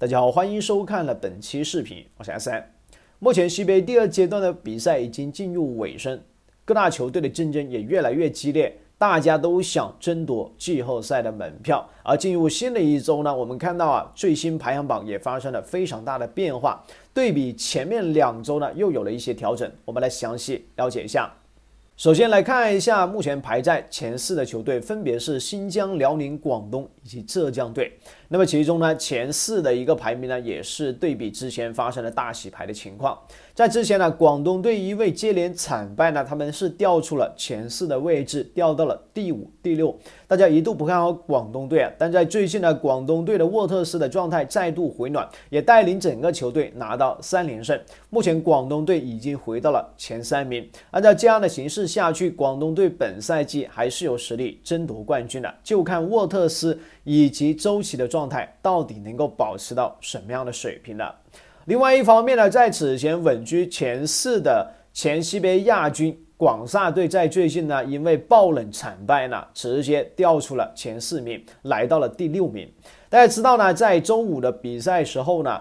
大家好，欢迎收看了本期视频，我是 s 三。目前西杯第二阶段的比赛已经进入尾声，各大球队的竞争也越来越激烈，大家都想争夺季后赛的门票。而进入新的一周呢，我们看到啊，最新排行榜也发生了非常大的变化，对比前面两周呢，又有了一些调整，我们来详细了解一下。首先来看一下，目前排在前四的球队分别是新疆、辽宁、广东以及浙江队。那么其中呢，前四的一个排名呢，也是对比之前发生了大洗牌的情况。在之前呢，广东队因为接连惨败呢，他们是掉出了前四的位置，掉到了第五、第六。大家一度不看好广东队，啊。但在最近呢，广东队的沃特斯的状态再度回暖，也带领整个球队拿到三连胜。目前广东队已经回到了前三名。按照这样的形势。下去，广东队本赛季还是有实力争夺冠军的，就看沃特斯以及周琦的状态到底能够保持到什么样的水平了。另外一方面呢，在此前稳居前四的前西杯亚军广厦队，在最近呢因为爆冷惨败呢，直接掉出了前四名，来到了第六名。大家知道呢，在周五的比赛时候呢。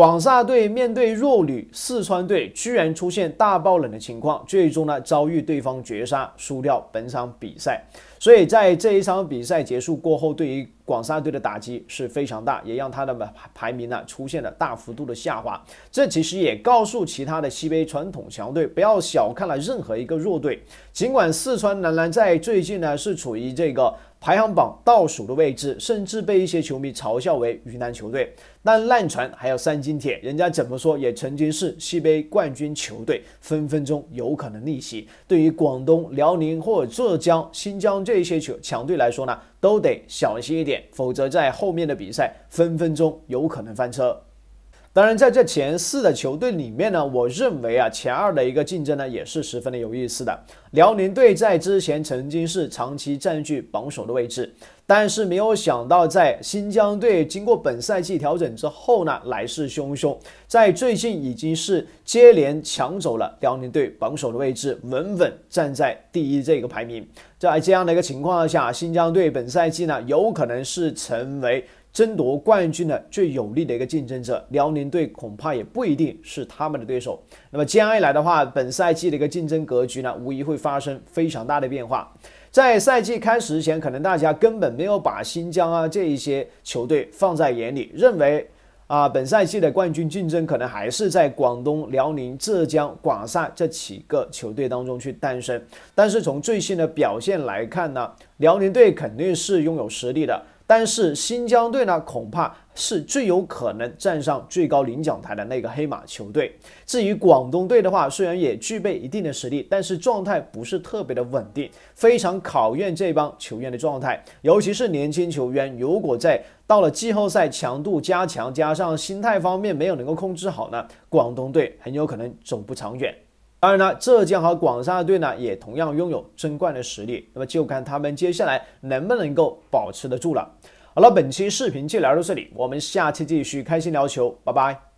广厦队面对弱旅四川队，居然出现大爆冷的情况，最终呢遭遇对方绝杀，输掉本场比赛。所以在这一场比赛结束过后，对于广厦队的打击是非常大，也让他的排名呢出现了大幅度的下滑。这其实也告诉其他的西北传统强队，不要小看了任何一个弱队。尽管四川男篮在最近呢是处于这个。排行榜倒数的位置，甚至被一些球迷嘲笑为“云南球队”。但烂船还有三斤铁，人家怎么说也曾经是西杯冠军球队，分分钟有可能逆袭。对于广东、辽宁或者浙江、新疆这些强队来说呢，都得小心一点，否则在后面的比赛分分钟有可能翻车。当然，在这前四的球队里面呢，我认为啊，前二的一个竞争呢，也是十分的有意思的。辽宁队在之前曾经是长期占据榜首的位置，但是没有想到，在新疆队经过本赛季调整之后呢，来势汹汹，在最近已经是接连抢走了辽宁队榜首的位置，稳稳站在第一这个排名。在这样的一个情况下，新疆队本赛季呢，有可能是成为。争夺冠军的最有力的一个竞争者，辽宁队恐怕也不一定是他们的对手。那么这样一来的话，本赛季的一个竞争格局呢，无疑会发生非常大的变化。在赛季开始之前，可能大家根本没有把新疆啊这一些球队放在眼里，认为啊本赛季的冠军竞争可能还是在广东、辽宁、浙江、广厦这几个球队当中去诞生。但是从最新的表现来看呢，辽宁队肯定是拥有实力的。但是新疆队呢，恐怕是最有可能站上最高领奖台的那个黑马球队。至于广东队的话，虽然也具备一定的实力，但是状态不是特别的稳定，非常考验这帮球员的状态，尤其是年轻球员。如果在到了季后赛强度加强，加上心态方面没有能够控制好呢，广东队很有可能走不长远。当然呢，浙江和广厦队呢也同样拥有争冠的实力，那么就看他们接下来能不能够保持得住了。好了，本期视频就聊到这里，我们下期继续开心聊球，拜拜。